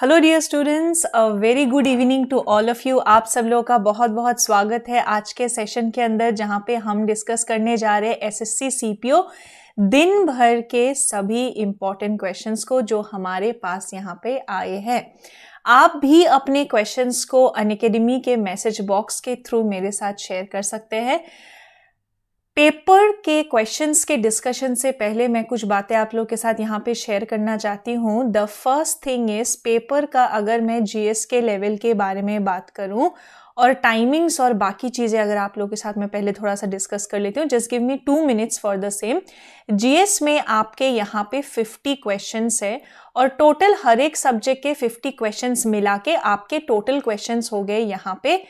Hello dear students a very good evening to all of you आप सब लोगों का बहुत बहुत स्वागत है आज के सेशन के अंदर जहां पे हम डिस्कस करने जा रहे हैं एसएससी सीपीओ दिन भर के सभी इम्पॉर्टेंट क्वेश्चंस को जो हमारे पास यहाँ पे आए हैं आप भी अपने क्वेश्चंस को अनकेडमी के मैसेज बॉक्स के थ्रू मेरे साथ शेयर कर सकते हैं पेपर के क्वेश्चंस के डिस्कशन से पहले मैं कुछ बातें आप लोग के साथ यहाँ पे शेयर करना चाहती हूँ the first thing is paper का अगर मैं जीएस के लेवल के बारे में बात करूँ और टाइमिंग्स और बाकी चीज़ें अगर आप लोगों के साथ मैं पहले थोड़ा सा डिस्कस कर लेती हूँ just give me two minutes for the same GS में आपके यहाँ पे 50 क्वेश्चंस है और टोटल हर एक सब्जेक्ट के 50 क्वेश्चंस मिला के आपके टोटल क्वेश्चंस हो गए यहाँ पे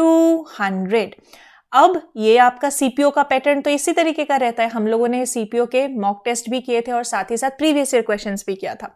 200 अब ये आपका सीपीओ का पैटर्न तो इसी तरीके का रहता है हम लोगों ने सीपीओ के मॉक टेस्ट भी किए थे और साथ ही साथ प्रीवियस ईयर क्वेश्चंस भी किया था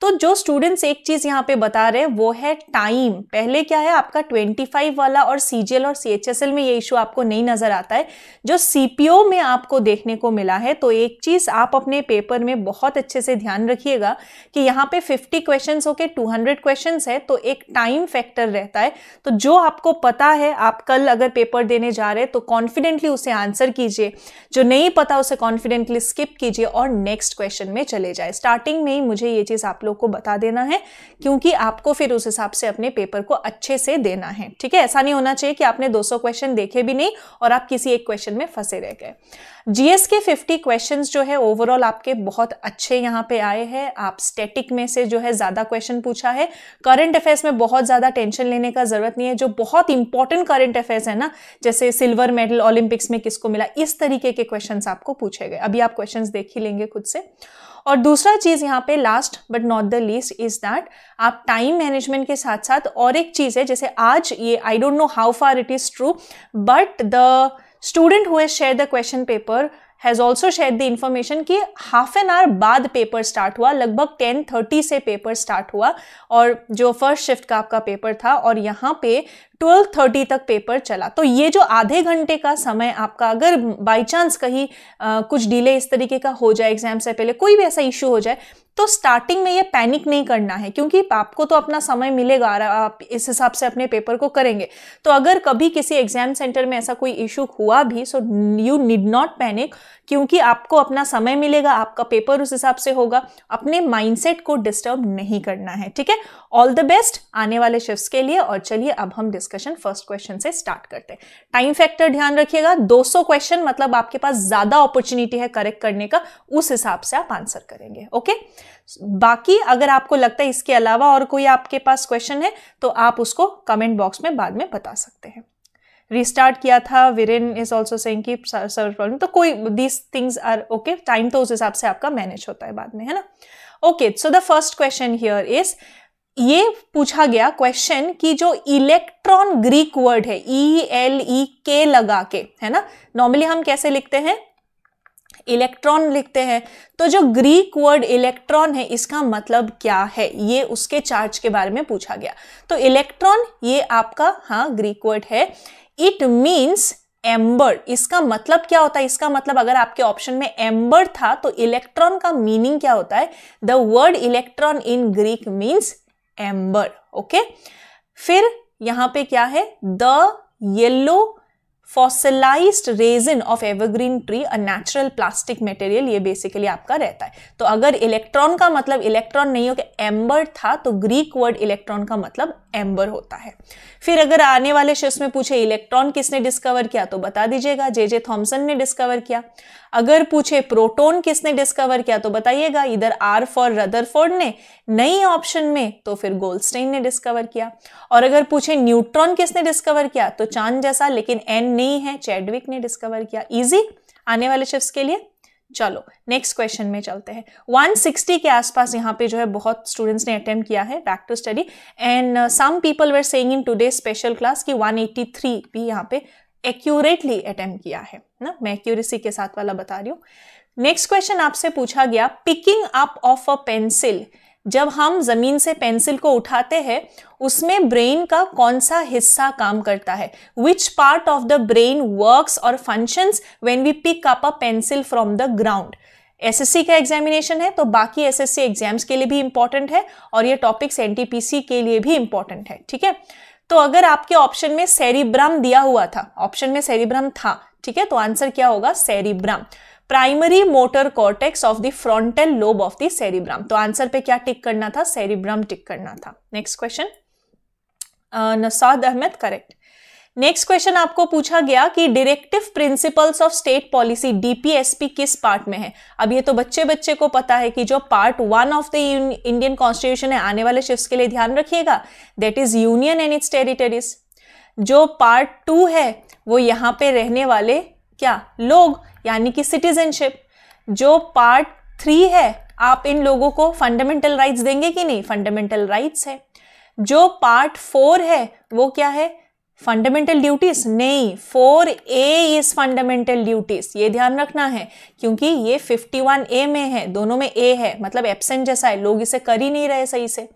तो जो स्टूडेंट्स एक चीज यहाँ पे बता रहे हैं वो है टाइम पहले क्या है आपका 25 वाला और सीजीएल और सीएचएसएल में ये इशू आपको नहीं नजर आता है जो सीपीओ में आपको देखने को मिला है तो एक चीज आप अपने पेपर में बहुत अच्छे से ध्यान रखिएगा कि यहाँ पे 50 क्वेश्चंस होके 200 क्वेश्चन है तो एक टाइम फैक्टर रहता है तो जो आपको पता है आप कल अगर पेपर देने जा रहे है तो कॉन्फिडेंटली उसे आंसर कीजिए जो नहीं पता उसे कॉन्फिडेंटली स्किप कीजिए और नेक्स्ट क्वेश्चन में चले जाए स्टार्टिंग में ही मुझे ये चीज़ आप लोग को बता देना है क्योंकि आपको फिर उस हिसाब से अपने पेपर को अच्छे से देना है ठीक है ऐसा नहीं होना चाहिए कि आपने 200 क्वेश्चन देखे भी नहीं और आप किसी एक क्वेश्चन में फंसे रह गए जीएस के फिफ्टी क्वेश्चन जो है ओवरऑल आपके बहुत अच्छे यहाँ पे आए हैं आप स्टेटिक में से जो है ज़्यादा क्वेश्चन पूछा है करंट अफेयर्स में बहुत ज़्यादा टेंशन लेने का ज़रूरत नहीं है जो बहुत इंपॉर्टेंट करंट अफेयर्स है ना जैसे सिल्वर मेडल ओलंपिक्स में किसको मिला इस तरीके के क्वेश्चन आपको पूछे गए अभी आप क्वेश्चन देख ही लेंगे खुद से और दूसरा चीज़ यहाँ पे last but not the least is that आप टाइम मैनेजमेंट के साथ साथ और एक चीज़ है जैसे आज ये I don't know how far it is true but the student हुए share the question paper has also share the information कि हाफ एन आवर बाद पेपर स्टार्ट हुआ लगभग टेन थर्टी से पेपर स्टार्ट हुआ और जो फर्स्ट शिफ्ट का आपका पेपर था और यहाँ पे ट्वेल्व थर्टी तक पेपर चला तो ये जो आधे घंटे का समय आपका अगर बाई चांस कहीं आ, कुछ डिले इस तरीके का हो जाए एग्जाम से पहले कोई भी ऐसा इशू हो जाए तो स्टार्टिंग में ये पैनिक नहीं करना है क्योंकि आपको तो अपना समय मिलेगा आप इस हिसाब से अपने पेपर को करेंगे तो अगर कभी किसी एग्जाम सेंटर में ऐसा कोई इशू हुआ भी so you need not panic क्योंकि आपको अपना समय मिलेगा आपका पेपर उस हिसाब से होगा अपने माइंडसेट को डिस्टर्ब नहीं करना है ठीक है ऑल द बेस्ट आने वाले शिफ्ट के लिए और चलिए अब हम डिस्कशन फर्स्ट क्वेश्चन से स्टार्ट करते हैं टाइम फैक्टर ध्यान रखिएगा 200 क्वेश्चन मतलब आपके पास ज्यादा अपॉर्चुनिटी है करेक्ट करने का उस हिसाब से आप आंसर करेंगे ओके okay? बाकी अगर आपको लगता है इसके अलावा और कोई आपके पास क्वेश्चन है तो आप उसको कमेंट बॉक्स में बाद में बता सकते हैं रिस्टार्ट किया था विरेन इज ऑल्सो सेइंग कि सर्वर प्रॉब्लम तो कोई this things are okay time तो उस हिसाब से आपका मैनेज होता है बाद में है ना okay so the first question here is ये पूछा गया क्वेश्चन कि जो इलेक्ट्रॉन ग्रीक वर्ड है ई एल ई के लगा के है ना नॉर्मली हम कैसे लिखते हैं इलेक्ट्रॉन लिखते हैं तो जो ग्रीक वर्ड इलेक्ट्रॉन है इसका मतलब क्या है ये उसके चार्ज के बारे में पूछा गया तो इलेक्ट्रॉन ये आपका हाँ ग्रीक वर्ड है इट मीन्स एम्बर इसका मतलब क्या होता है इसका मतलब अगर आपके ऑप्शन में एम्बर था तो इलेक्ट्रॉन का मीनिंग क्या होता है the word electron in Greek means amber okay फिर यहां पे क्या है the yellow fossilised resin of evergreen tree a natural plastic material ये बेसिकली आपका रहता है तो अगर इलेक्ट्रॉन का मतलब इलेक्ट्रॉन नहीं हो कि एम्बर था तो ग्रीक वर्ड इलेक्ट्रॉन का मतलब एम्बर होता है फिर अगर आने वाले शिव में पूछे इलेक्ट्रॉन किसने डिस्कवर किया तो बता दीजिएगा जे जे थॉम्सन ने डिस्कवर किया अगर पूछे प्रोटोन किसने डिस्कवर किया तो बताइएगा इधर आर फॉर रदरफोर्ड ने नई ऑप्शन में तो फिर गोल्डस्टेन ने डिस्कवर किया और अगर पूछे न्यूट्रॉन किसने डिस्कवर किया तो चांद जैसा लेकिन एन नहीं है चैडविक ने डिस्कवर किया इजी आने वाले शिफ्ट के लिए चलो नेक्स्ट क्वेश्चन में चलते हैं 160 के आसपास यहाँ पे जो है बहुत स्टूडेंट्स ने अटेम्प्ट किया है back to study and some people were saying in today special class कि 183 भी यहाँ पे एक्यूरेटली अटेम्प्ट किया है ना मैं एक्यूरेसी के साथ वाला बता रही हूँ नेक्स्ट क्वेश्चन आपसे पूछा गया picking up of a pencil जब हम जमीन से पेंसिल को उठाते हैं उसमें ब्रेन का कौन सा हिस्सा काम करता है which part of the brain works और functions when we pick up a pencil from the ground SSC का एग्जामिनेशन है तो बाकी एसएससी एग्जाम्स के लिए भी इंपॉर्टेंट है और ये टॉपिक्स एनटीपीसी के लिए भी इंपॉर्टेंट है ठीक है तो अगर आपके ऑप्शन में सेरिब्रम दिया हुआ था ऑप्शन में सेरिब्रम था ठीक है तो आंसर क्या होगा cerebrum primary motor cortex of the frontal lobe of the cerebrum तो आंसर पे क्या टिक करना था सेरिब्रम टिक करना था next question Nasad Ahmad correct next question आपको पूछा गया कि directive principles of state policy DPSP किस पार्ट में है अब ये तो बच्चे बच्चे को पता है कि जो part one of the Indian constitution है आने वाले शिफ्ट के लिए ध्यान रखिएगा that is union and its territories जो पार्ट टू है वो यहाँ पे रहने वाले क्या लोग यानी कि सिटीजनशिप जो पार्ट थ्री है आप इन लोगों को फंडामेंटल राइट्स देंगे कि नहीं फंडामेंटल राइट्स है जो पार्ट फोर है वो क्या है फंडामेंटल ड्यूटीज नहीं four A is fundamental duties ये ध्यान रखना है क्योंकि ये फिफ्टी वन ए में है दोनों में ए है मतलब एबसेंट जैसा है लोग इसे कर ही नहीं रहे सही से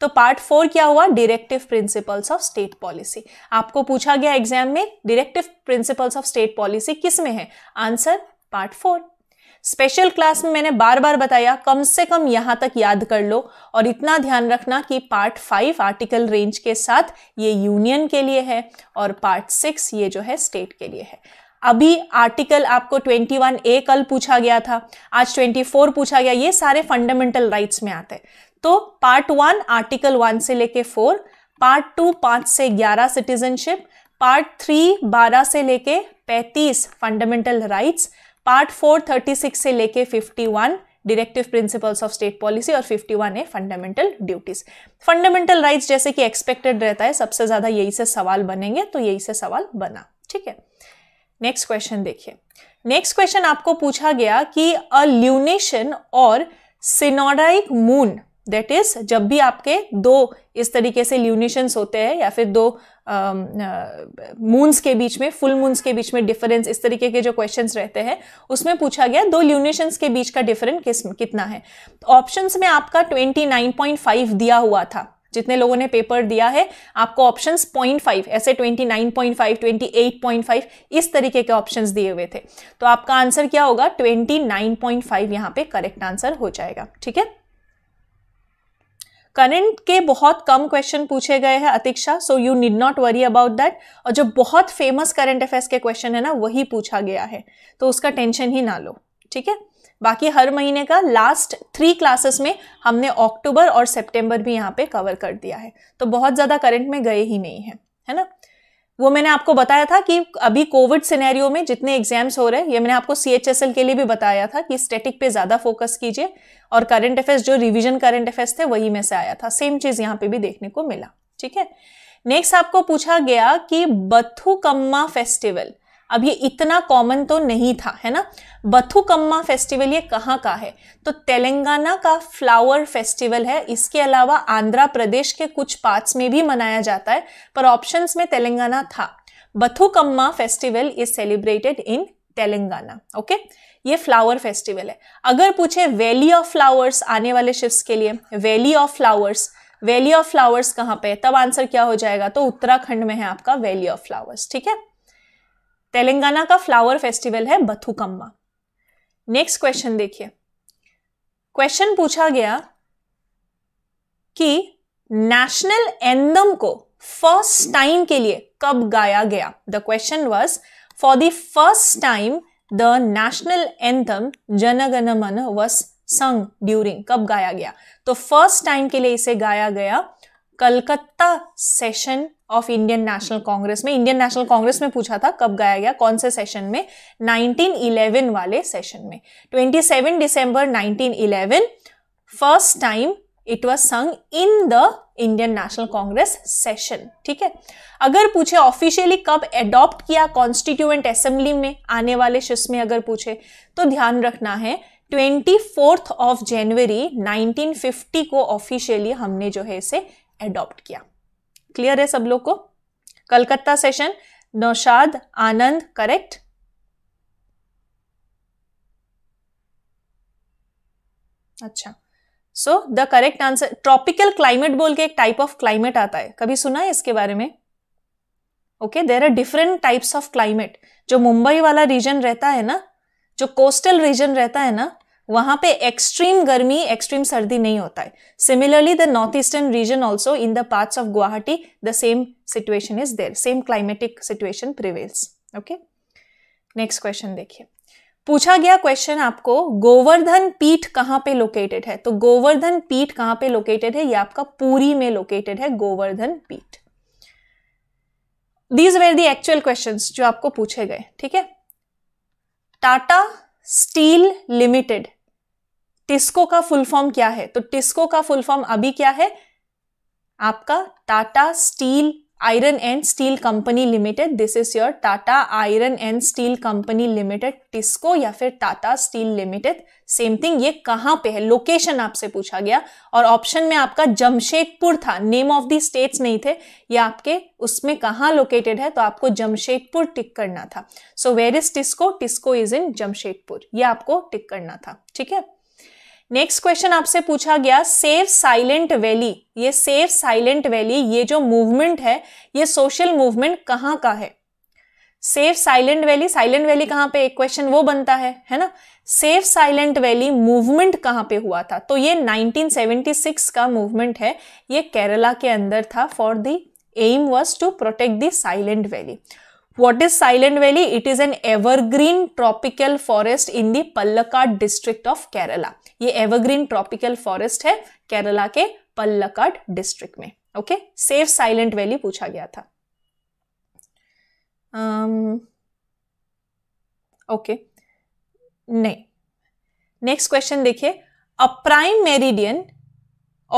तो पार्ट फोर क्या हुआ directive principles of state policy आपको पूछा गया एग्जाम में directive principles of state policy किस में है answer part four special class में मैंने बार बार बताया कम से कम यहाँ तक याद कर लो और इतना ध्यान रखना कि पार्ट फाइव आर्टिकल रेंज के साथ ये यूनियन के लिए है और पार्ट सिक्स ये जो है स्टेट के लिए है अभी आर्टिकल आपको 21 ए कल पूछा गया था आज 24 पूछा गया ये सारे फंडामेंटल राइट्स में आते हैं तो पार्ट वन आर्टिकल वन से लेके फोर पार्ट टू पांच से ग्यारह सिटीजनशिप पार्ट थ्री बारह से लेके पैंतीस fundamental rights part four thirty six से लेके fifty one directive principles of state policy और 51 है फंडामेंटल ड्यूटीज फंडामेंटल राइट्स जैसे कि एक्सपेक्टेड रहता है सबसे ज्यादा यही से सवाल बनेंगे तो यही से सवाल बना ठीक है नेक्स्ट क्वेश्चन देखिए नेक्स्ट क्वेश्चन आपको पूछा गया कि अ ल्यूनेशन और सिनोडाइक मून दैट इज जब भी आपके दो इस तरीके से ल्यूनिशंस होते हैं या फिर दो मून्स के बीच में फुल मून्स के बीच में डिफरेंस इस तरीके के जो क्वेश्चंस रहते हैं उसमें पूछा गया दो ल्यूनिशंस के बीच का डिफरेंस किस कितना है ऑप्शंस में आपका 29.5 दिया हुआ था जितने लोगों ने पेपर दिया है आपको ऑप्शंस 0.5 ऐसे 29.5 28.5 इस तरीके के ऑप्शंस दिए हुए थे तो आपका आंसर क्या होगा 29.5 यहाँ पे करेक्ट आंसर हो जाएगा ठीक है करंट के बहुत कम क्वेश्चन पूछे गए हैं Atiksha so you need not worry about that और जो बहुत फेमस करंट अफेयर्स के क्वेश्चन है ना वही पूछा गया है तो उसका टेंशन ही ना लो ठीक है बाकी हर महीने का लास्ट थ्री क्लासेस में हमने अक्टूबर और सेप्टेम्बर भी यहाँ पे कवर कर दिया है तो बहुत ज़्यादा करंट में गए ही नहीं है है ना वो मैंने आपको बताया था कि अभी कोविड सिनेरियो में जितने एग्जाम्स हो रहे हैं ये मैंने आपको सी के लिए भी बताया था कि स्टैटिक पे ज़्यादा फोकस कीजिए और करंट अफेयर्स जो रिविजन करंट अफेयर्स थे वही में से आया था सेम चीज़ यहाँ पे भी देखने को मिला ठीक है नेक्स्ट आपको पूछा गया कि बथुकम्मा फेस्टिवल अब ये इतना कॉमन तो नहीं था है ना बथुकम्मा फेस्टिवल ये कहाँ का है तो तेलंगाना का फ्लावर फेस्टिवल है इसके अलावा आंध्र प्रदेश के कुछ पार्ट्स में भी मनाया जाता है पर ऑप्शंस में तेलंगाना था Bathukamma festival is celebrated in Telangana okay ये फ्लावर फेस्टिवल है अगर पूछे वैली ऑफ फ्लावर्स आने वाले शिफ्ट के लिए valley of flowers valley of flowers कहाँ पे तब आंसर क्या हो जाएगा तो उत्तराखंड में है आपका वैली ऑफ फ्लावर्स ठीक है तेलंगाना का फ्लावर फेस्टिवल है बथुकम्मा नेक्स्ट क्वेश्चन देखिए क्वेश्चन पूछा गया कि नेशनल एंदम को फर्स्ट टाइम के लिए कब गाया गया the question was for the first time the national anthem Janagana Mana was संग ड्यूरिंग कब गाया गया तो फर्स्ट टाइम के लिए इसे गाया गया Calcutta session of Indian national Congress में इंडियन नेशनल कांग्रेस में पूछा था कब गाया गया कौन से सेशन में 1911 वाले सेशन में 27 दिसंबर 1911 first time it was sung in the Indian national Congress session ठीक है अगर पूछे ऑफिशियली कब एडॉप्ट किया कॉन्स्टिट्यूएंट असेंबली में आने वाले शिष्य में अगर पूछे तो ध्यान रखना है ट्वेंटी फोर्थ ऑफ जनवरी 1950 को ऑफिशियली हमने जो है इसे एडॉप्ट किया क्लियर है सब लोग को कलकत्ता सेशन नौशाद आनंद करेक्ट अच्छा so the correct answer tropical climate बोल के एक टाइप ऑफ क्लाइमेट आता है कभी सुना है इसके बारे में okay there are different types of climate जो मुंबई वाला रीजन रहता है ना जो कोस्टल रीजन रहता है ना वहां पे एक्सट्रीम गर्मी एक्सट्रीम सर्दी नहीं होता है similarly the north eastern region also in the parts of Guwahati the same situation is there same climatic situation prevails okay next question देखिए पूछा गया क्वेश्चन आपको गोवर्धन पीठ कहाँ पे लोकेटेड है तो गोवर्धन पीठ कहाँ पे लोकेटेड है ये आपका पूरी में लोकेटेड है Govardhan Peeth these were the actual question जो आपको पूछे गए ठीक है टाटा स्टील लिमिटेड टिस्को का फुल फॉर्म क्या है तो टिस्को का फुल फॉर्म अभी क्या है आपका Tata Steel iron and steel company limited this is your Tata iron and steel company limited TISCO या फिर Tata Steel limited same thing ये कहां पे है लोकेशन आपसे पूछा गया और ऑप्शन में आपका जमशेदपुर था नेम ऑफ दी स्टेट्स नहीं थे ये आपके उसमें कहां लोकेटेड है तो आपको जमशेदपुर टिक करना था so where is TISCO TISCO is in Jamshedpur ये आपको टिक करना था ठीक है नेक्स्ट क्वेश्चन आपसे पूछा गया सेव साइलेंट वैली ये सेव साइलेंट वैली ये जो मूवमेंट है ये सोशल मूवमेंट कहाँ का है save Silent Valley Silent Valley कहाँ पे एक क्वेश्चन वो बनता है है ना सेफ साइलेंट वैली मूवमेंट कहाँ पे हुआ था तो ये 1976 का मूवमेंट है ये केरला के अंदर था for the aim was to protect the Silent Valley What is Silent Valley? It is an evergreen tropical forest in the Palakkad district of Kerala. ये evergreen tropical forest है केरला के पल्लकाड डिस्ट्रिक्ट में ओके सेफ साइलेंट वैली पूछा गया था okay um, okay. नहीं next question देखिए a prime meridian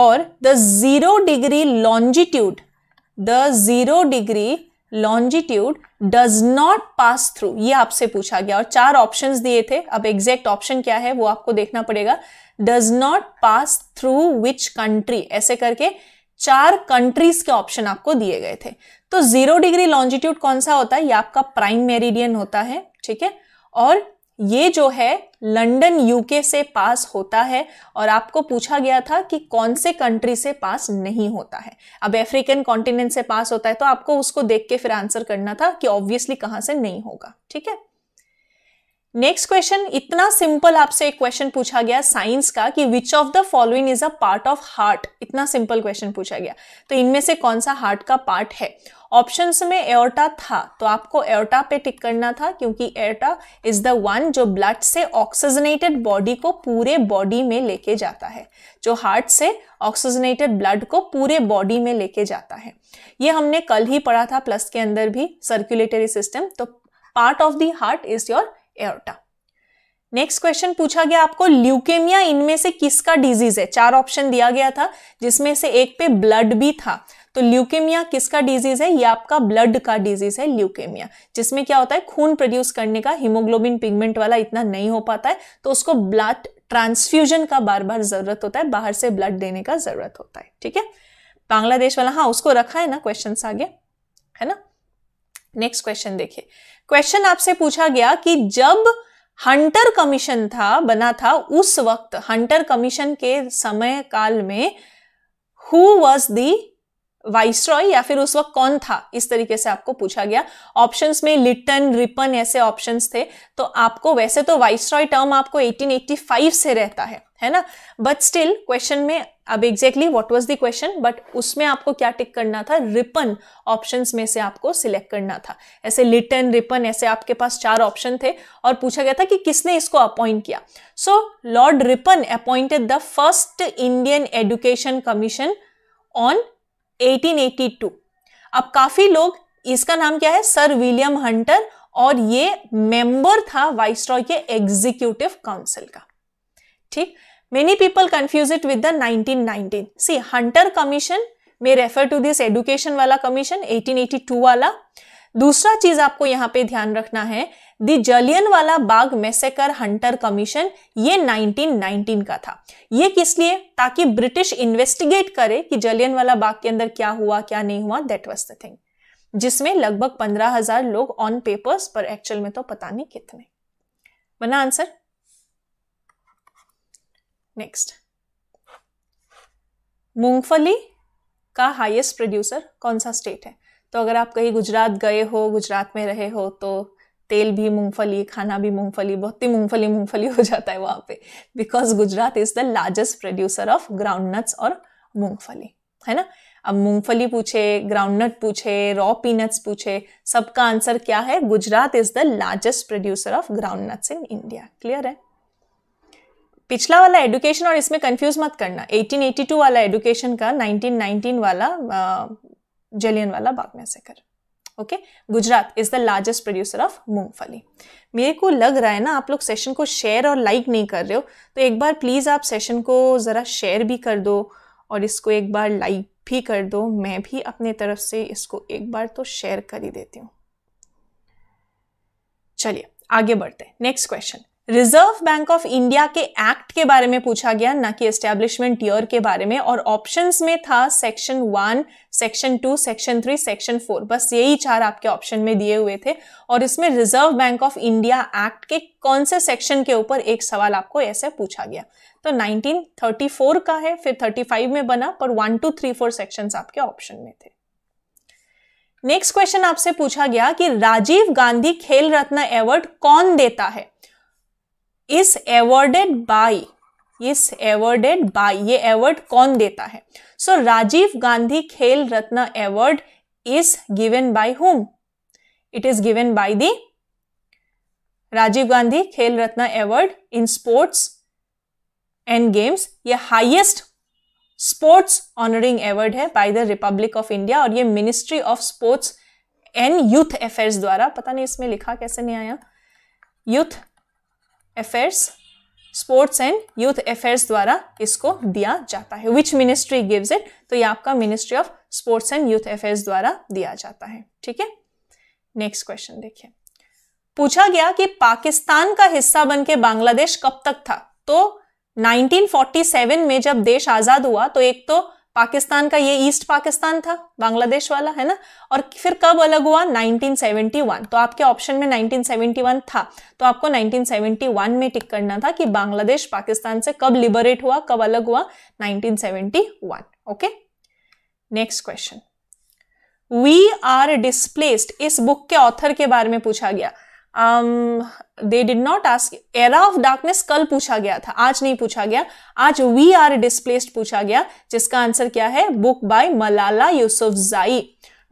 और the zero degree longitude the zero degree longitude does not pass through ये आपसे पूछा गया और चार ऑप्शन दिए थे अब एग्जैक्ट ऑप्शन क्या है वो आपको देखना पड़ेगा does not pass through which country ऐसे करके चार कंट्रीज के ऑप्शन आपको दिए गए थे तो जीरो डिग्री लॉन्जिट्यूड कौन सा होता है ये आपका प्राइम मेरिडियन होता है ठीक है और ये जो है लंदन यूके से पास होता है और आपको पूछा गया था कि कौन से कंट्री से पास नहीं होता है अब अफ्रीकन कॉन्टिनेंट से पास होता है तो आपको उसको देख के फिर आंसर करना था कि ऑब्वियसली कहां से नहीं होगा ठीक है नेक्स्ट क्वेश्चन इतना सिंपल आपसे एक क्वेश्चन पूछा गया साइंस का कि which of the following is a part of heart इतना सिंपल क्वेश्चन पूछा गया तो इनमें से कौन सा हार्ट का पार्ट है ऑप्शन में एयोटा था तो आपको एयोटा पे टिक करना था क्योंकि एयोटा इज द वन जो ब्लड से ऑक्सीजनेटेड बॉडी को पूरे बॉडी में लेके जाता है जो हार्ट से ऑक्सीजनेटेड ब्लड को पूरे बॉडी में लेके जाता है ये हमने कल ही पढ़ा था प्लस के अंदर भी सर्कुलेटरी सिस्टम तो part of the heart is your aorta next question पूछा गया आपको ल्यूकेमिया इनमें से किसका डिजीज है चार ऑप्शन दिया गया था जिसमें से एक पे ब्लड भी था तो ल्यूकेमिया किसका डिजीज है यह आपका ब्लड का डिजीज है ल्यूकेमिया जिसमें क्या होता है खून प्रोड्यूस करने का हीमोग्लोबिन पिगमेंट वाला इतना नहीं हो पाता है तो उसको ब्लड ट्रांसफ्यूजन का बार बार जरूरत होता है बाहर से ब्लड देने का जरूरत होता है ठीक है बांग्लादेश वाला हाँ उसको रखा है ना क्वेश्चन आगे है ना नेक्स्ट क्वेश्चन देखिए क्वेश्चन आपसे पूछा गया कि जब हंटर कमीशन था बना था उस वक्त हंटर कमीशन के समय काल में हु वॉज दी वाइसरॉय या फिर उस वक्त कौन था इस तरीके से आपको पूछा गया ऑप्शंस में लिटन रिपन ऐसे ऑप्शंस थे तो आपको वैसे तो वाइसरॉय टर्म आपको 1885 से रहता है है ना बट स्टिल क्वेश्चन में अब exactly what was the question but उसमें आपको क्या टिक करना था रिपन ऑप्शंस में से आपको सिलेक्ट करना था ऐसे लिटन रिपन ऐसे आपके पास चार ऑप्शन थे और पूछा गया था कि किसने इसको अपॉइंट किया so Lord Ripon appointed the first Indian education commission on 1882 अब काफी लोग इसका नाम क्या है सर विलियम हंटर और ये मेंबर था वाइस रॉय के एग्जीक्यूटिव काउंसिल का ठीक many people confuse it with the 1919 सी हंटर कमीशन में रेफर टू दिस एडुकेशन वाला कमीशन 1882 वाला दूसरा चीज आपको यहाँ पे ध्यान रखना है दी जलियन वाला बाग मैसेकर हंटर कमीशन ये 1919 का था ये किस लिए ताकि ब्रिटिश इन्वेस्टिगेट करे कि जलियन वाला बाग के अंदर क्या हुआ क्या नहीं हुआ दैट वॉज द थिंग जिसमें लगभग पंद्रह हजार लोग ऑन पेपर्स पर एक्चुअल में तो पता नहीं कितने बना आंसर नेक्स्ट मूंगफली का हाईएस्ट प्रोड्यूसर कौन सा स्टेट है तो अगर आप कहीं गुजरात गए हो गुजरात में रहे हो तो तेल भी मूंगफली खाना भी मूंगफली बहुत ही मूंगफली मूंगफली हो जाता है वहाँ पे because Gujarat is the largest producer of ground nuts और मूंगफली है ना अब मूंगफली पूछे ग्राउंड नट पूछे रॉ पीनट्स पूछे सबका आंसर क्या है Gujarat is the largest producer of ground nuts in India clear है पिछला वाला एडुकेशन और इसमें कंफ्यूज मत करना 1882 वाला एडुकेशन का 1919 वाला वाला बाग कर okay Gujarat is the largest producer of मूंगफली मेरे को लग रहा है ना आप लोग सेशन को शेयर और लाइक नहीं कर रहे हो तो एक बार प्लीज़ आप सेशन को ज़रा शेयर भी कर दो और इसको एक बार लाइक भी कर दो मैं भी अपने तरफ से इसको एक बार तो शेयर कर ही देती हूँ चलिए आगे बढ़ते हैं next question Reserve Bank of India के एक्ट के बारे में पूछा गया ना कि एस्टेब्लिशमेंट ईयर के बारे में और ऑप्शंस में था section one section two section three section four बस यही चार आपके ऑप्शन में दिए हुए थे और इसमें Reserve Bank of India act के कौन से सेक्शन के ऊपर एक सवाल आपको ऐसे पूछा गया तो 1934 का है फिर 35 में बना पर one two three four section आपके ऑप्शन में थे नेक्स्ट क्वेश्चन आपसे पूछा गया कि राजीव गांधी खेल रत्न अवार्ड कौन देता है is awarded by is awarded by ये अवार्ड कौन देता है so so, Rajiv Gandhi Khel Ratna award is given by whom it is given by the Rajiv Gandhi Khel Ratna award in sports and games ये हाईएस्ट स्पोर्ट्स ऑनरिंग एवॉर्ड है by the Republic of India और ये ministry of sports and youth affairs द्वारा पता नहीं इसमें लिखा कैसे नहीं आया youth affairs sports and youth affairs द्वारा इसको दिया जाता है विच मिनिस्ट्री गिव्स इट तो ये आपका ministry of sports and youth affairs द्वारा दिया जाता है ठीक है नेक्स्ट क्वेश्चन देखिए पूछा गया कि पाकिस्तान का हिस्सा बनके बांग्लादेश कब तक था तो 1947 में जब देश आजाद हुआ तो एक तो पाकिस्तान का ये ईस्ट पाकिस्तान था बांग्लादेश वाला है ना और फिर कब अलग हुआ 1971 तो आपके ऑप्शन में 1971 था तो आपको 1971 में टिक करना था कि बांग्लादेश पाकिस्तान से कब लिबरेट हुआ कब अलग हुआ 1971 okay next question we are displaced इस बुक के ऑथर के बारे में पूछा गया they did not ask era of darkness कल पूछा गया था आज नहीं पूछा गया आज वी आर डिस्प्लेस्ड पूछा गया जिसका आंसर क्या है बुक बाय मलाला यूसुफ जाई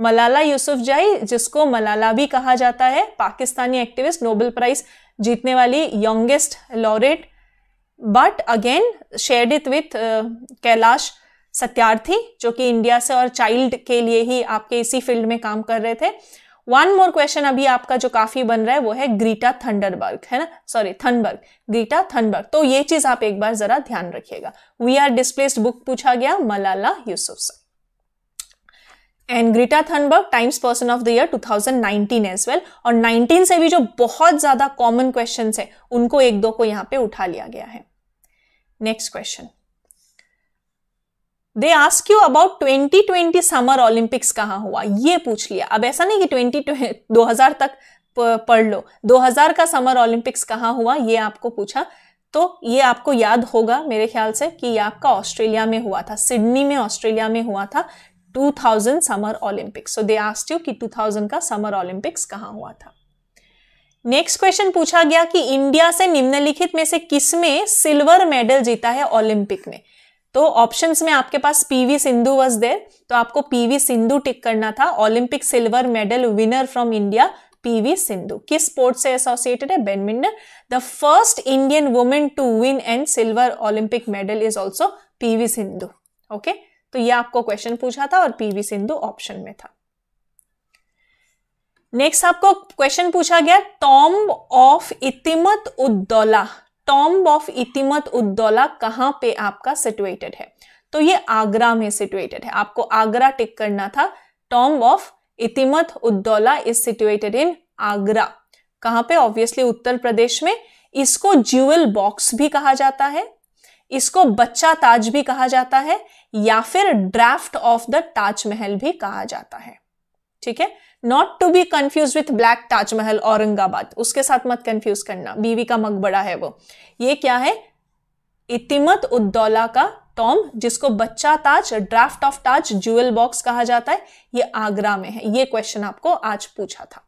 मलाला यूसुफ जाई जिसको मलाला भी कहा जाता है पाकिस्तानी एक्टिविस्ट नोबेल प्राइज जीतने वाली youngest laureate but again share it with Kailash Satyarthi जो कि इंडिया से और चाइल्ड के लिए ही आपके इसी फील्ड में काम कर रहे थे वन मोर क्वेश्चन अभी आपका जो काफी बन रहा है वो है ग्रीटा थंडरबर्ग है ना सॉरी थनबर्ग ग्रीटा थनबर्ग तो ये चीज आप एक बार जरा ध्यान रखिएगा वी आर डिस्प्लेस्ड बुक पूछा गया मलाला यूसुफ से and Greta Thunberg Time's person of the year 2019 as well और 19 से भी जो बहुत ज्यादा कॉमन क्वेश्चन है उनको एक दो को यहाँ पे उठा लिया गया है next question they ask you about 2020 summer Olympics कहाँ हुआ ये पूछ लिया अब ऐसा नहीं कि 20 2000 तक पढ़ लो 2000 का समर ओलंपिक्स कहाँ हुआ ये आपको पूछा तो ये आपको याद होगा मेरे ख्याल से कि ये आपका ऑस्ट्रेलिया में हुआ था सिडनी में ऑस्ट्रेलिया में हुआ था 2000 summer Olympics so they asked you कि 2000 का समर ओलंपिक्स कहाँ हुआ था नेक्स्ट क्वेश्चन पूछा गया कि इंडिया से निम्नलिखित में से किसमें सिल्वर मेडल जीता है ओलंपिक में तो ऑप्शंस में आपके पास पीवी सिंधु वॉज देर तो आपको पीवी सिंधु टिक करना था Olympic silver medal winner from India PV Sindhu किस स्पोर्ट से एसोसिएटेड है badminton the first Indian women to win and silver Olympic medal is also PV Sindhu okay तो ये आपको क्वेश्चन पूछा था और पीवी सिंधु ऑप्शन में था नेक्स्ट आपको क्वेश्चन पूछा गया tomb of Itimad ud-Daulah tomb of Itimad ud-Daulah कहाँ पे आपका सिटुएटेड है तो ये आगरा में सिटुएटेड है आपको आगरा टिक करना था tomb of Itimad ud-Daulah is situated in Agra कहाँ पे ऑब्वियसली उत्तर प्रदेश में इसको ज्यूअल बॉक्स भी कहा जाता है इसको बच्चा ताज भी कहा जाता है या फिर ड्राफ्ट ऑफ द ताजमहल भी कहा जाता है ठीक है not to be confuse with black Taj Mahal Aurangabad उसके साथ मत कंफ्यूज करना बीवी का मकबरा है वो ये क्या है इतिमत उद्दौला का टॉम जिसको बच्चा Taj draft of Taj jewel box कहा जाता है ये आगरा में है ये क्वेश्चन आपको आज पूछा था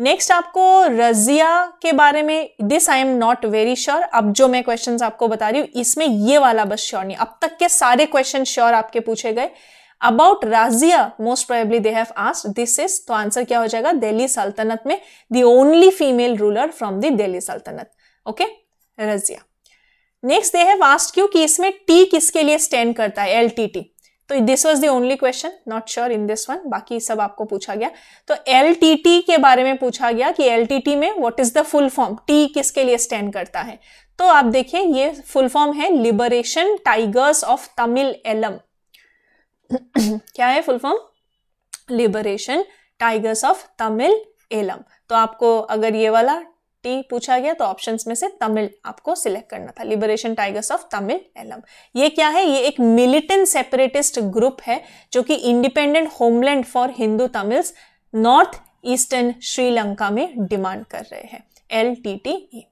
नेक्स्ट आपको रजिया के बारे में this I am not very sure अब जो मैं क्वेश्चन आपको बता रही हूं इसमें ये वाला बस श्योर नहीं अब तक के सारे क्वेश्चन श्योर आपके पूछे गए about Razia most probably they have asked this is तो आंसर क्या हो जाएगा दिल्ली सल्तनत में the only female ruler from the Delhi Sultanate okay Razia next they have asked क्यों कि इसमें टी किसके लिए स्टैंड करता है एल टी टी तो this was the only question not sure in this one बाकी सब आपको पूछा गया तो एल टी टी के बारे में पूछा गया कि एल टी टी में what is the full form T किसके लिए स्टैंड करता है तो आप देखिए ये फुल फॉर्म है Liberation Tigers of Tamil Eelam क्या है full form Liberation Tigers of Tamil Eelam तो आपको अगर ये वाला टी पूछा गया तो ऑप्शंस में से तमिल आपको सिलेक्ट करना था Liberation Tigers of Tamil Eelam ये क्या है ये एक मिलिटेंट सेपरेटिस्ट ग्रुप है जो कि independent homeland for Hindu Tamils north eastern Sri Lanka में डिमांड कर रहे हैं L T T E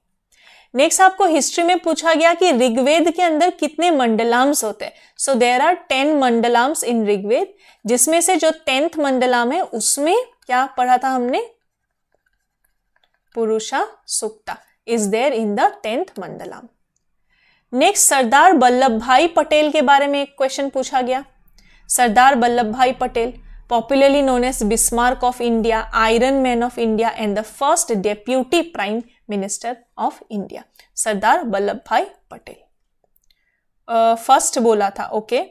next आपको हिस्ट्री में पूछा गया कि ऋग्वेद के अंदर कितने मंडलाम्स होते हैं so there are ten mandalams in Rigveda जिसमें से जो टेंथ मंडलाम है उसमें क्या पढ़ा था हमने Purusha Sukta is there in the tenth mandalam next Sardar Vallabh Bhai Patel के बारे में एक क्वेश्चन पूछा गया Sardar Vallabh Bhai Patel popularly known as Bismarck of India, Iron Man of India and the first deputy prime minister of India, Sardar Vallabh Bhai Patel. First uh, बोला था okay okay.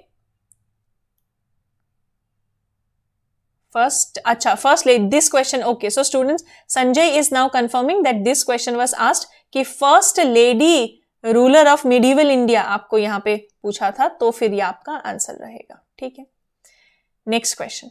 first acha firstly this question okay so students sanjay is now confirming that this question was asked ki first lady ruler of medieval india आपको yahan पे पूछा था तो फिर ये आपका answer रहेगा ठीक है next question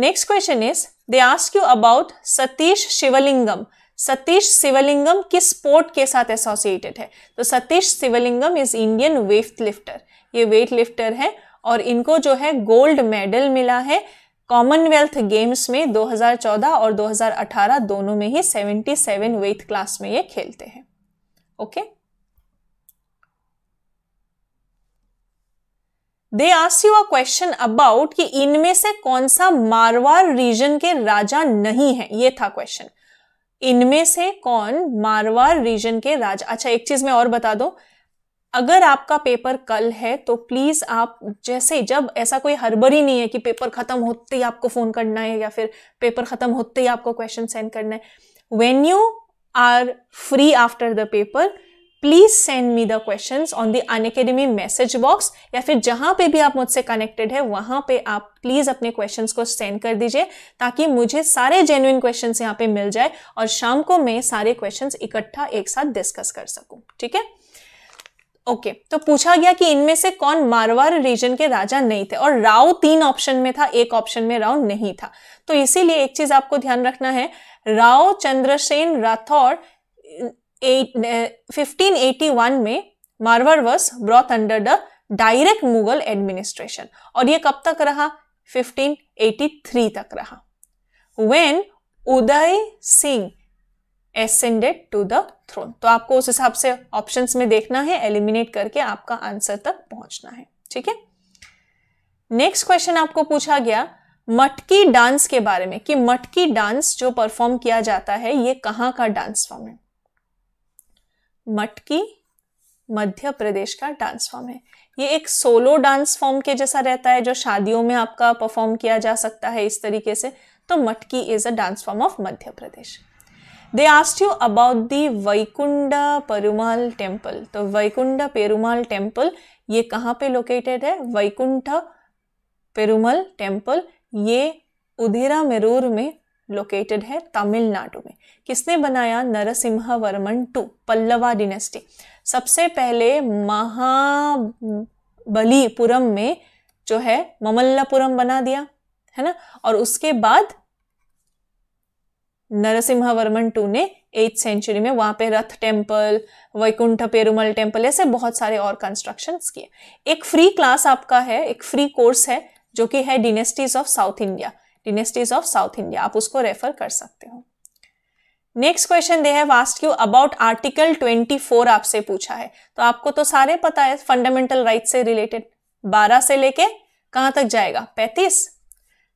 next question is they ask you about Satish Sivalingam Satish Sivalingam किस स्पोर्ट के साथ एसोसिएटेड है तो Satish Sivalingam is Indian weight lifter ये वेट लिफ्टर है और इनको जो है गोल्ड मेडल मिला है कॉमनवेल्थ गेम्स में 2014 और 2018 दोनों में ही 77 वेट क्लास में ये खेलते हैं okay okay? They ask you a question about कि इनमें से कौन सा मारवाड़ रीजन के राजा नहीं है ये था क्वेश्चन इनमें से कौन मारवाड़ रीजन के राजा अच्छा एक चीज मैं और बता दो अगर आपका पेपर कल है तो प्लीज आप जैसे जब ऐसा कोई हरबरी नहीं है कि पेपर खत्म होते ही आपको फोन करना है या फिर पेपर खत्म होते ही आपको क्वेश्चन सेंड करना है when you are free after the paper please send me the question on the Unacademy message box या फिर जहां पे भी आप मुझसे कनेक्टेड है वहां पे आप प्लीज अपने क्वेश्चन को सेंड कर दीजिए ताकि मुझे सारे जेन्युन क्वेश्चन यहाँ पे मिल जाए और शाम को मैं सारे क्वेश्चन इकट्ठा एक साथ डिस्कस कर सकूं ठीक है ओके okay, तो पूछा गया कि इनमें से कौन मारवाड़ रीजन के राजा नहीं थे और राव तीन ऑप्शन में था एक ऑप्शन में राव नहीं था तो इसीलिए एक चीज आपको ध्यान रखना है राव चंद्रसेन राठौर 1581 में Marwar was brought under the direct Mughal administration और ये कब तक रहा 1583 तक रहा when Uday Singh ascended to the throne तो आपको उस हिसाब से ऑप्शंस में देखना है एलिमिनेट करके आपका आंसर तक पहुंचना है ठीक है नेक्स्ट क्वेश्चन आपको पूछा गया मटकी डांस के बारे में कि मटकी डांस जो परफॉर्म किया जाता है ये कहाँ का डांस फॉर्म है मटकी मध्य प्रदेश का डांस फॉर्म है ये एक सोलो डांस फॉर्म के जैसा रहता है जो शादियों में आपका परफॉर्म किया जा सकता है इस तरीके से तो Matki is a dance form of Madhya Pradesh they asked you about the Vaikunta Perumal temple तो वैकुंडा पेरुमाल टेम्पल ये कहाँ पे लोकेटेड है वैकुंठ पेरुमल टेम्पल ये उधेरा मेरूर में लोकेटेड है तमिलनाडु में किसने बनाया वर्मन टू पल्लवा डिनेस्टी सबसे पहले महाबलीपुरम में जो है ममल्लापुरम बना दिया है ना और उसके बाद वर्मन टू ने एथ सेंचुरी में वहां पे रथ टेम्पल वैकुंठ पेरुमल टेम्पल ऐसे बहुत सारे और कंस्ट्रक्शन किए एक फ्री क्लास आपका है एक फ्री कोर्स है जो कि है dynasties of South India dynasties of South India आप उसको रेफर कर सकते हो नेक्स्ट क्वेश्चन दे है वास्ट यू अबाउट आर्टिकल 24 आपसे पूछा है तो आपको तो सारे पता है फंडामेंटल राइट से रिलेटेड 12 से लेके कहां तक जाएगा 35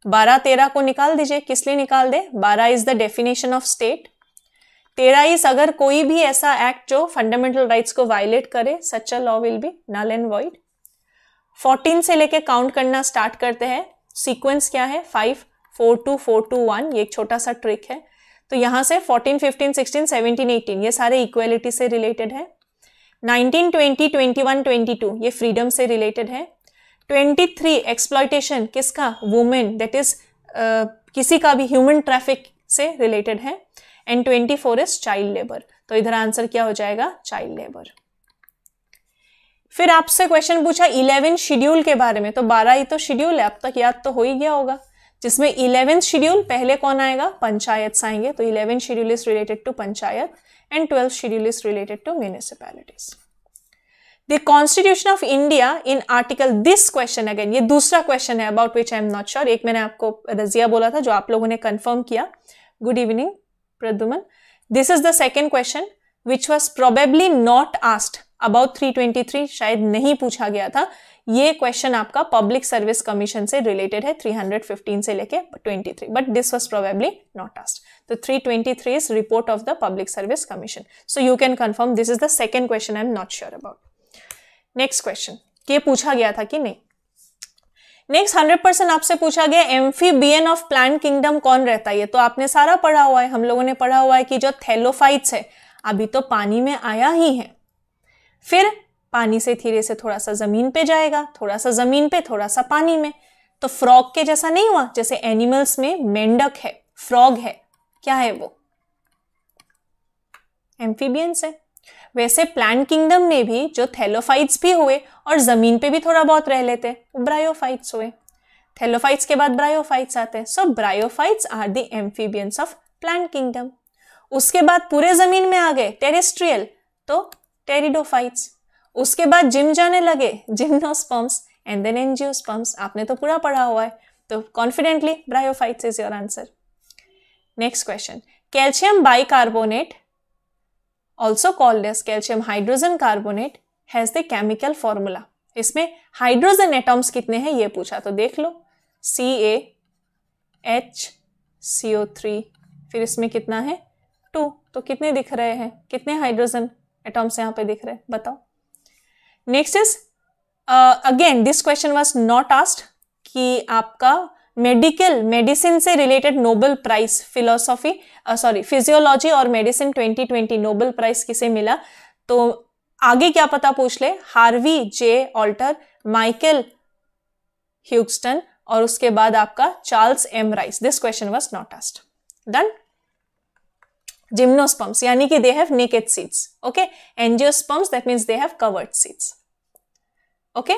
12 13 को निकाल दीजिए किस लिए निकाल दे 12 is the definition of state तेरा इज अगर कोई भी ऐसा एक्ट जो फंडामेंटल राइट्स को वायलेट करे such a law will be null and void 14 से लेके काउंट करना स्टार्ट करते हैं सीक्वेंस क्या है five four two four two one ये एक छोटा सा ट्रिक है तो यहाँ से fourteen fifteen sixteen seventeen eighteen ये सारे इक्वेलिटी से रिलेटेड है nineteen twenty twenty one twenty two ये फ्रीडम से रिलेटेड है ट्वेंटी थ्री एक्सप्लाइटेशन किसका वुमेन दैट इज किसी का भी ह्यूमन ट्रैफिक से रिलेटेड है and twenty four is child labour तो इधर आंसर क्या हो जाएगा चाइल्ड लेबर फिर आपसे क्वेश्चन पूछा इलेवन शेड्यूल के बारे में तो बारह ही तो शेड्यूल है अब तक याद तो हो ही गया होगा जिसमें इलेवेंथ शेड्यूल पहले कौन आएगा पंचायत आएंगे तो eleventh schedule is related to panchayat and twelfth schedule is related to municipalities the constitution of India in article this question again ये दूसरा क्वेश्चन है about which I am not sure एक मैंने आपको रजिया बोला था जो आप लोगों ने कन्फर्म किया good evening Pradyuman this is the second question which was probably not asked about three twenty three शायद नहीं पूछा गया था ये क्वेश्चन आपका पब्लिक सर्विस कमीशन से रिलेटेड है 315 से लेके 23 but this was probably not asked तो 323 is report of the public service commission so you can confirm this is the second question I am not sure about next question ये पूछा गया था कि नहीं नेक्स्ट हंड्रेड परसेंट आपसे पूछा गया एम्फीबियन ऑफ प्लांट किंगडम कौन रहता है तो आपने सारा पढ़ा हुआ है हम लोगों ने पढ़ा हुआ है कि जो थैलोफाइट्स है अभी तो पानी में आया ही है फिर पानी से धीरे से थोड़ा सा ज़मीन पे जाएगा थोड़ा सा ज़मीन पे थोड़ा सा पानी में तो फ्रॉग के जैसा नहीं हुआ जैसे एनिमल्स में मेंढक है फ्रॉग है क्या है वो एम्फीबियंस है वैसे प्लांट किंगडम में भी जो थैलोफाइट्स भी हुए और ज़मीन पे भी थोड़ा बहुत रह लेते हैं ब्रायोफाइट्स हुए थैलोफाइट्स के बाद ब्रायोफाइट्स आते हैं so bryophytes are the amphibians of plant kingdom उसके बाद पूरे ज़मीन में आ गए टेरेस्ट्रियल तो टेरिडोफाइट्स उसके बाद जिम जाने लगे जिम्नोस्पर्म्स एंड देन एनजियोस्पर्म्स आपने तो पूरा पढ़ा हुआ है तो confidently bryophytes is your answer next question calcium bicarbonate also called as calcium hydrogen carbonate has the chemical formula इसमें हाइड्रोजन एटॉम्स कितने हैं ये पूछा तो देख लो सी A H C O three फिर इसमें कितना है टू तो कितने दिख रहे हैं कितने हाइड्रोजन एटॉम्स यहाँ पे दिख रहे हैं बताओ next is again this question was not asked कि आपका मेडिकल मेडिसिन से related Nobel prize philosophy sorry physiology और मेडिसिन 2020 नोबेल प्राइज किसे मिला तो आगे क्या पता पूछ ले Harvey J Alter Michael Houghton और उसके बाद आपका Charles M Rice this question was not asked done gymnosperms यानी कि they have naked seeds okay angiosperms that means they have covered seeds okay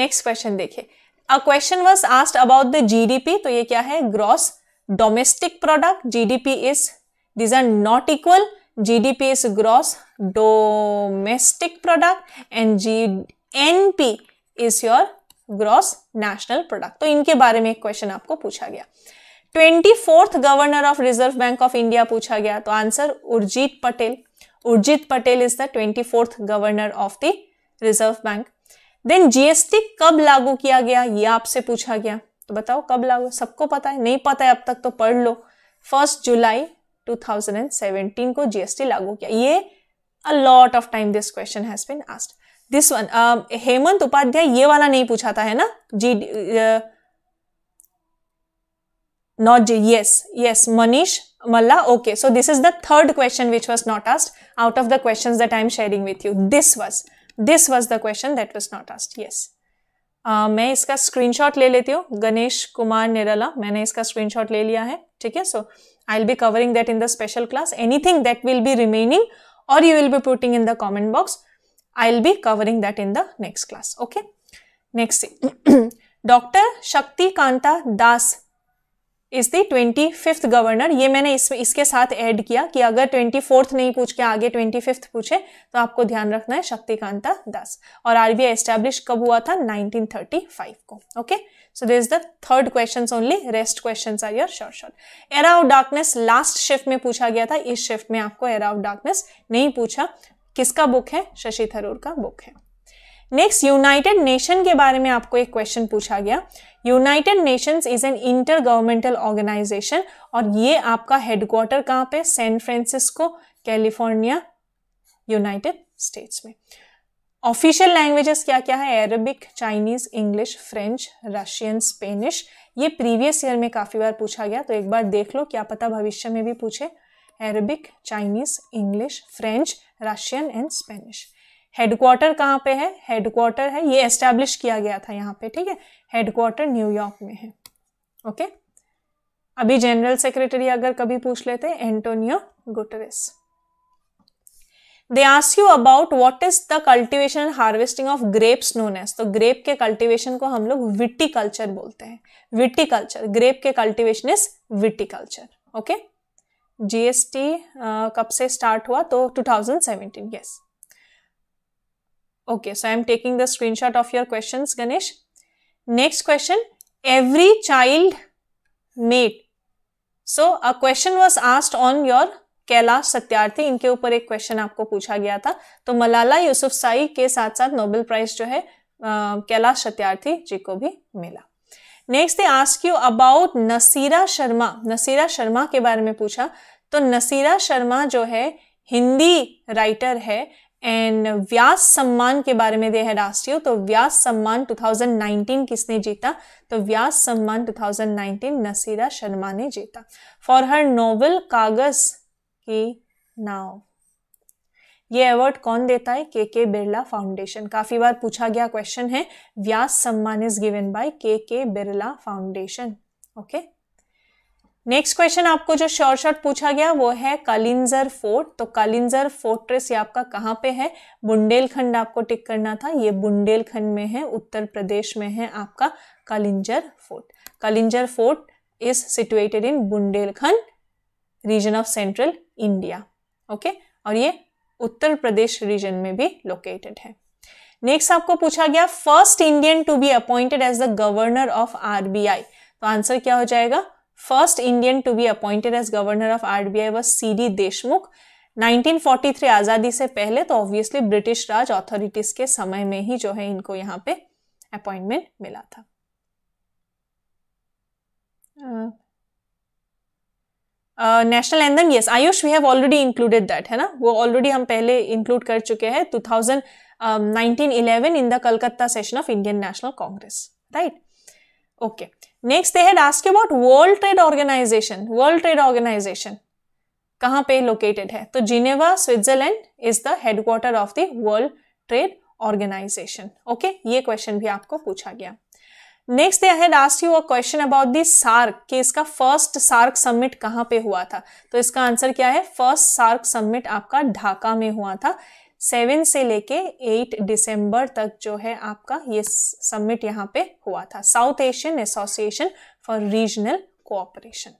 next question देखिए a question was asked about the GDP तो ये क्या है gross domestic product GDP is these are not equal GDP is gross domestic product and G NP is your gross national product तो इनके बारे में एक क्वेश्चन आपको पूछा गया twenty fourth governor of Reserve Bank of India पूछा गया तो answer Urjit Patel Urjit Patel is the twenty fourth governor of the Reserve bank then GST कब लागू किया गया ये आपसे पूछा गया तो बताओ कब लागू सबको पता है नहीं पता है अब तक तो पढ़ लो फर्स्ट जुलाई 2017 को जीएसटी लागू किया ये a lot of time this question has been asked this one Hemant Upadhyay ये वाला नहीं पूछा था है ना जी uh, Not j Yes. Yes. Manish Malla. Okay. So this is the third question which was not asked out of the questions that I am sharing with you. This was. This was the question that was not asked. Yes. Uh, मैं इसका screenshot ले लेती हूँ गणेश कुमार निरला मैंने इसका screenshot ले लिया है ठीक है so I will be covering that in the special class anything that will be remaining और you will be putting in the comment box I will be covering that in the next class okay next doctor Shaktikanta Das is the twenty fifth governor ये मैंने इस, इसके साथ add किया कि अगर twenty fourth नहीं पूछ के आगे ट्वेंटी फिफ्थ पूछे तो आपको ध्यान रखना है शक्तिकांता दास और आरबीआई एस्टेब्लिश कब हुआ था 1935 को okay so this the third question only rest question are your short short era of darkness last shift में पूछा गया था इस शिफ्ट में आपको एरा ऑफ डार्कनेस नहीं पूछा किसका बुक है शशि थरूर का बुक है नेक्स्ट यूनाइटेड नेशन के बारे में आपको एक क्वेश्चन पूछा गया United Nations is an inter governmental organization और ये आपका हेडक्वार्टर कहाँ पे San Francisco California United States में ऑफिशियल लैंग्वेजेस क्या क्या है Arabic Chinese English French Russian Spanish ये प्रीवियस ईयर में काफ़ी बार पूछा गया तो एक बार देख लो क्या पता भविष्य में भी पूछे Arabic Chinese English French Russian and Spanish headquarter कहाँ पे है हेडक्वार्टर है ये एस्टेब्लिश किया गया था यहाँ पे ठीक है हेडक्वार्टर न्यूयॉर्क में है ओके अभी जनरल सेक्रेटरी अगर कभी पूछ लेते Antonio Guterres they ask you about what is the cultivation and harvesting of grapes known तो ग्रेप के कल्टिवेशन को हम लोग कल्चर बोलते हैं कल्चर ग्रेप के cultivation is culture okay GST कब से स्टार्ट हुआ तो two seventeen yes Okay, so I am taking the screenshot of your questions, Ganesh. Next question, every child mate. So, a question was asked on your Kailash Satyarthi इनके ऊपर एक question आपको पूछा गया था तो मलाला यूसुफ साई के साथ साथ नोबेल प्राइज जो है कैलाश सत्यार्थी जी को भी मिला next they ask you about Nasira Sharma Nasira Sharma के बारे में पूछा तो नसीरा शर्मा जो है हिंदी राइटर है एंड व्यास सम्मान के बारे में दे है राष्ट्रीय तो व्यास सम्मान 2019 किसने जीता तो व्यास सम्मान 2019 नसीरा शर्मा ने जीता फॉर हर नोवेल कागज की नाव ये अवार्ड कौन देता है के के बिरला फाउंडेशन काफी बार पूछा गया क्वेश्चन है व्यास सम्मान is given by K K Birla foundation okay okay? Next question आपको जो शॉर्ट शॉर्ट पूछा गया वो है कालिंजर फोर्ट तो कालिंजर फोर्ट्रेस ये आपका कहाँ पे है बुंदेलखंड आपको टिक करना था ये बुंदेलखंड में है उत्तर प्रदेश में है आपका Kalinjar fort Kalinjar fort is situated in Bundelkhand region of central India okay और ये उत्तर प्रदेश रीजन में भी लोकेटेड है नेक्स्ट आपको पूछा गया first Indian to be appointed as the governor of RBI तो आंसर क्या हो जाएगा First Indian to be appointed as governor of RBI was C.D. Deshmukh. 1943 आज़ादी से पहले तो ऑब्वियसली ब्रिटिश राज ऑथोरिटीज के समय में ही जो है इनको यहाँ पे अपॉइंटमेंट मिला था national anthem yes Ayush we have already included that है ना वो ऑलरेडी हम पहले इंक्लूड कर चुके हैं 2000 1911 in the Calcutta session of Indian national Congress right okay okay. Next they had ask about World Trade Organization World Trade Organization कहाँ पे लोकेटेड है तो Geneva Switzerland is the headquarter of the World Trade Organization okay ये question भी आपको पूछा गया next they had ask you a question about the SAARC कि इसका फर्स्ट सार्क समिट कहां पे हुआ था तो इसका आंसर क्या है फर्स्ट सार्क समिट आपका ढाका में हुआ था सेवन से लेके एट दिसंबर तक जो है आपका ये समिट यहाँ पे हुआ था South Asian Association for Regional Cooperation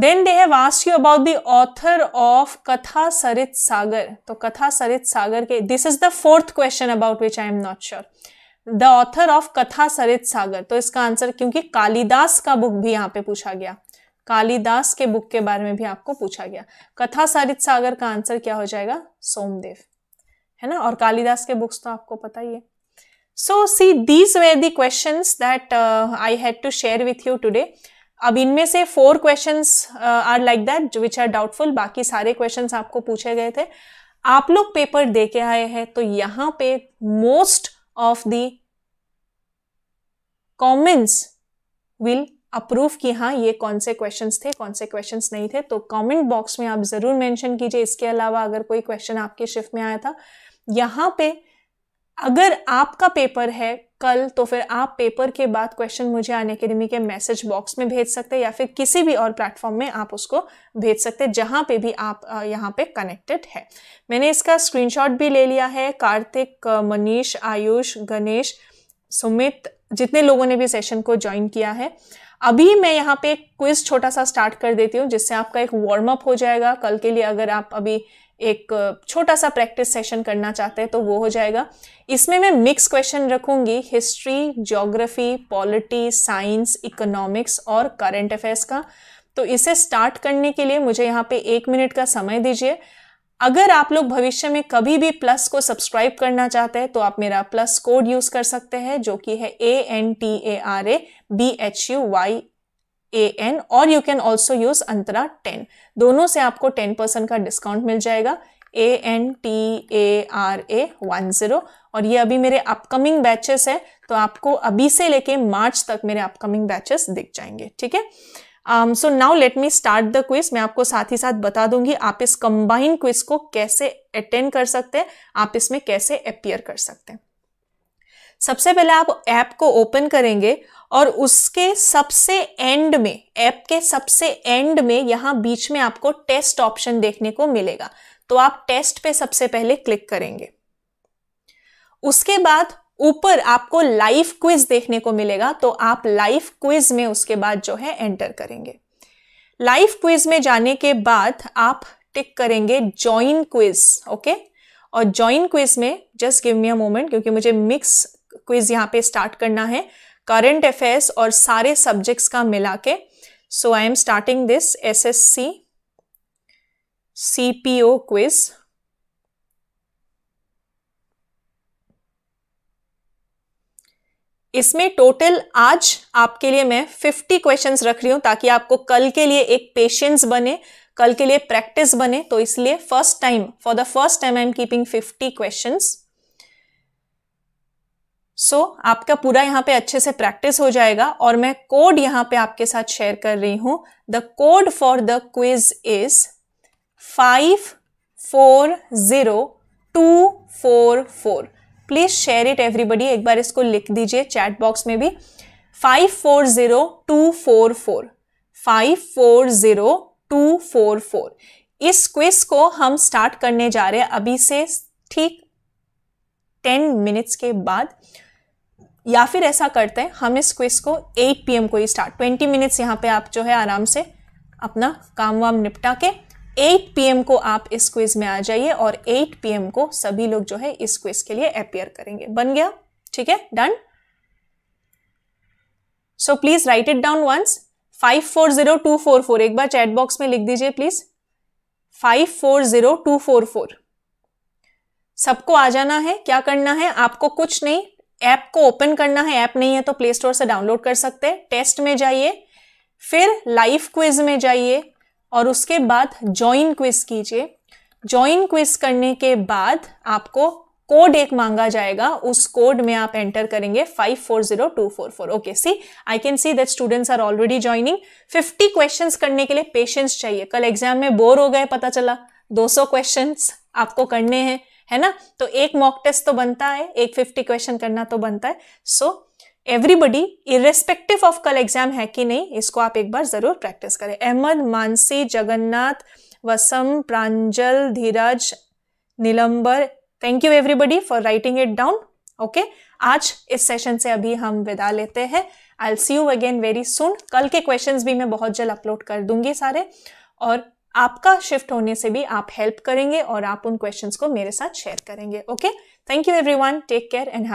then they have ask you about the author of Katha Sarit Sagar तो कथा सरित सागर के this is the fourth question about which I am not sure the author of Katha Sarit Sagar तो इसका आंसर क्योंकि कालिदास का बुक भी यहाँ पे पूछा गया कालिदास के बुक के बारे में भी आपको पूछा गया कथा सारित सागर का आंसर क्या हो जाएगा सोमदेव है ना और कालिदास के बुक्स तो आपको पता ही है so see these were the question that I had to share with you today अब इनमें से four question are like that which are doubtful बाकी सारे क्वेश्चन आपको पूछे गए थे आप लोग पेपर दे के आए हैं तो यहाँ पे most of the comments will approve कि हाँ ये कौन से क्वेश्चन थे कौन से क्वेश्चन नहीं थे तो कॉमेंट बॉक्स में आप ज़रूर मैंशन कीजिए इसके अलावा अगर कोई क्वेश्चन आपके शिफ्ट में आया था यहाँ पे अगर आपका पेपर है कल तो फिर आप पेपर के बाद क्वेश्चन मुझे अन अकेडमी के मैसेज बॉक्स में भेज सकते हैं या फिर किसी भी और प्लेटफॉर्म में आप उसको भेज सकते हैं जहाँ पे भी आप यहाँ पे कनेक्टेड है मैंने इसका स्क्रीनशॉट भी ले लिया है कार्तिक मनीष आयुष गणेश सुमित जितने लोगों ने भी सेशन को ज्वाइन किया है अभी मैं यहाँ पे एक क्विज छोटा सा स्टार्ट कर देती हूँ जिससे आपका एक वार्म अप हो जाएगा कल के लिए अगर आप अभी एक छोटा सा प्रैक्टिस सेशन करना चाहते हैं तो वो हो जाएगा इसमें मैं मिक्स क्वेश्चन रखूंगी history geography polity science economics और करंट अफेयर्स का तो इसे स्टार्ट करने के लिए मुझे यहाँ पे एक मिनट का समय दीजिए अगर आप लोग भविष्य में कभी भी प्लस को सब्सक्राइब करना चाहते हैं तो आप मेरा प्लस कोड यूज कर सकते हैं जो कि है A N T A R A B H U Y A N और you can also use Antara ten दोनों से आपको टेन परसेंट का डिस्काउंट मिल जाएगा A N T A R A one zero और ये अभी मेरे अपकमिंग बैचेस है तो आपको अभी से लेके मार्च तक मेरे अपकमिंग बैचेस दिख जाएंगे ठीक है so now let me start the quiz मैं आपको साथ ही साथ बता दूंगी आप इस कंबाइंड क्विज को कैसे अटेंड कर सकते हैं आप इसमें कैसे अपियर कर सकते हैं सबसे पहले आप ऐप को ओपन करेंगे और उसके सबसे एंड में ऐप के सबसे एंड में यहां बीच में आपको टेस्ट ऑप्शन देखने को मिलेगा तो आप टेस्ट पे सबसे पहले क्लिक करेंगे उसके बाद ऊपर आपको लाइव क्विज देखने को मिलेगा तो आप लाइव क्विज में उसके बाद जो है एंटर करेंगे लाइव क्विज में जाने के बाद आप टिक करेंगे ज्वाइन क्विज ओके और ज्वाइन क्विज में just give me a moment क्योंकि मुझे मिक्स क्विज यहाँ पे स्टार्ट करना है करंट अफेयर्स और सारे सब्जेक्ट्स का मिला के so I am starting this S S C C P O quiz इसमें टोटल आज आपके लिए मैं 50 क्वेश्चंस रख रही हूं ताकि आपको कल के लिए एक पेशेंस बने कल के लिए प्रैक्टिस बने तो इसलिए first time for the first time I am keeping 50 questions so आपका पूरा यहां पे अच्छे से प्रैक्टिस हो जाएगा और मैं कोड यहां पे आपके साथ शेयर कर रही हूं the code for the quiz is five four zero two four four please share it everybody एक बार इसको लिख दीजिए चैट बॉक्स में भी five four zero two four four five four zero two four four इस क्विज को हम स्टार्ट करने जा रहे हैं अभी से ठीक टेन मिनट्स के बाद या फिर ऐसा करते हैं हम इस क्विज को 8 पीएम को ही स्टार्ट 20 मिनट्स यहाँ पे आप जो है आराम से अपना काम वाम निपटा के 8 पीएम को आप इस क्विज में आ जाइए और 8 पीएम को सभी लोग जो है इस क्विज के लिए अपियर करेंगे बन गया ठीक है done so please write it down once 540244 एक बार चैट बॉक्स में लिख दीजिए प्लीज 540244 सबको आ जाना है क्या करना है आपको कुछ नहीं ऐप को ओपन करना है ऐप नहीं है तो प्ले स्टोर से डाउनलोड कर सकते हैं टेस्ट में जाइए फिर लाइव क्विज में जाइए और उसके बाद ज्वाइन क्विज कीजिए ज्वाइन क्विज करने के बाद आपको कोड एक मांगा जाएगा उस कोड में आप एंटर करेंगे 540244 okay see I can see that students are already joining 50 questions करने के लिए पेशेंस चाहिए कल एग्जाम में बोर हो गए पता चला 200 क्वेश्चंस आपको करने हैं है ना तो एक मॉक टेस्ट तो बनता है एक 50 क्वेश्चन करना तो बनता है so so, everybody irrespective of कल एग्जाम है कि नहीं इसको आप एक बार जरूर प्रैक्टिस करें अहमद मानसी जगन्नाथ वसम Pranjal Dheeraj Nilambar thank you everybody for writing it down okay आज इस सेशन से अभी हम विदा लेते हैं I'll see you again very soon कल के क्वेश्चंस भी मैं बहुत जल्द अपलोड कर दूंगी सारे और आपका शिफ्ट होने से भी आप हेल्प करेंगे और आप उन क्वेश्चंस को मेरे साथ शेयर करेंगे okay thank you everyone take care and